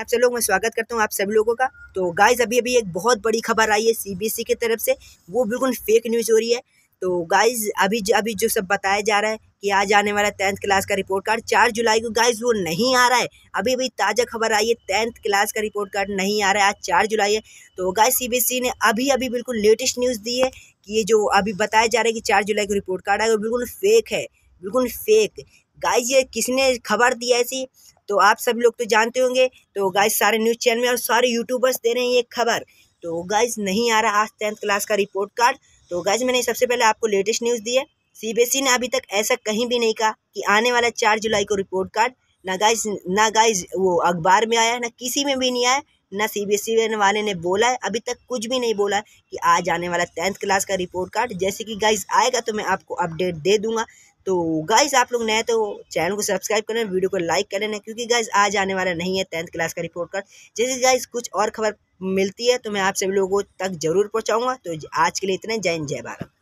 आप सब लोग मैं स्वागत करता हूँ आप सभी लोगों का तो गाइज अभी अभी एक बहुत बड़ी खबर आई है सीबीएसई की तरफ से वो बिल्कुल फेक न्यूज़ हो रही है तो गाइज अभी जो अभी जो सब बताया जा रहा है कि आज आने वाला टेंथ क्लास का रिपोर्ट कार्ड चार जुलाई को गाइज वो नहीं आ रहा है अभी अभी ताज़ा खबर आई है टेंथ क्लास का रिपोर्ट कार्ड नहीं आ रहा है आज चार जुलाई है तो गाइज सी ने अभी अभी बिल्कुल लेटेस्ट न्यूज़ दी है कि ये जो अभी बताया जा रहा है कि चार जुलाई को रिपोर्ट कार्ड आएगा बिल्कुल फेक है बिल्कुल फेक गाइज ये किसने खबर दी ऐसी तो आप सब लोग तो जानते होंगे तो गाइस सारे न्यूज़ चैनल में और सारे यूट्यूबर्स दे रहे हैं ये खबर तो गाइज नहीं आ रहा आज टेंथ क्लास का रिपोर्ट कार्ड तो गाइज मैंने सबसे पहले आपको लेटेस्ट न्यूज़ दी है सीबीएसई e ने अभी तक ऐसा कहीं भी नहीं कहा कि आने वाला चार जुलाई को रिपोर्ट कार्ड ना गाइज ना गाइज वो अखबार में आया ना किसी में भी नहीं आया ना सी बी एस वाले ने बोला है अभी तक कुछ भी नहीं बोला कि आज आने वाला टेंथ क्लास का रिपोर्ट कार्ड जैसे कि गाइज आएगा तो मैं आपको अपडेट दे दूंगा तो गाइज आप लोग नए तो चैनल को सब्सक्राइब कर लेना वीडियो को लाइक कर लेना क्योंकि गाइज आज आने वाला नहीं है टेंथ क्लास का रिपोर्ट कार्ड जैसे गाइज कुछ और खबर मिलती है तो मैं आप सभी लोगों तक जरूर पहुँचाऊँगा तो आज के लिए इतना जय हिंद जय भारत